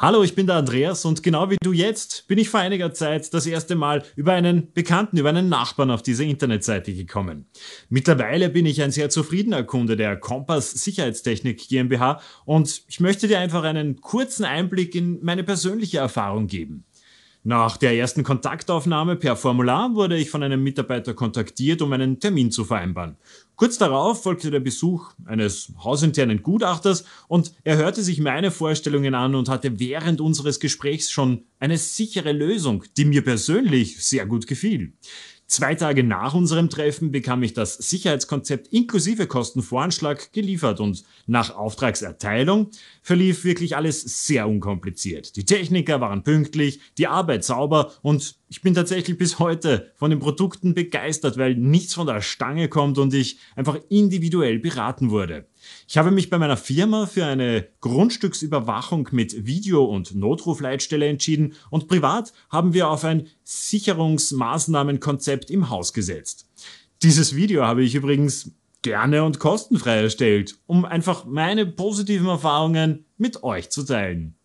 Hallo, ich bin der Andreas und genau wie du jetzt bin ich vor einiger Zeit das erste Mal über einen Bekannten, über einen Nachbarn auf diese Internetseite gekommen. Mittlerweile bin ich ein sehr zufriedener Kunde der Kompass Sicherheitstechnik GmbH und ich möchte dir einfach einen kurzen Einblick in meine persönliche Erfahrung geben. Nach der ersten Kontaktaufnahme per Formular wurde ich von einem Mitarbeiter kontaktiert, um einen Termin zu vereinbaren. Kurz darauf folgte der Besuch eines hausinternen Gutachters und er hörte sich meine Vorstellungen an und hatte während unseres Gesprächs schon eine sichere Lösung, die mir persönlich sehr gut gefiel. Zwei Tage nach unserem Treffen bekam ich das Sicherheitskonzept inklusive Kostenvoranschlag geliefert und nach Auftragserteilung verlief wirklich alles sehr unkompliziert. Die Techniker waren pünktlich, die Arbeit sauber und ich bin tatsächlich bis heute von den Produkten begeistert, weil nichts von der Stange kommt und ich einfach individuell beraten wurde. Ich habe mich bei meiner Firma für eine Grundstücksüberwachung mit Video- und Notrufleitstelle entschieden und privat haben wir auf ein Sicherungsmaßnahmenkonzept im Haus gesetzt. Dieses Video habe ich übrigens gerne und kostenfrei erstellt, um einfach meine positiven Erfahrungen mit euch zu teilen.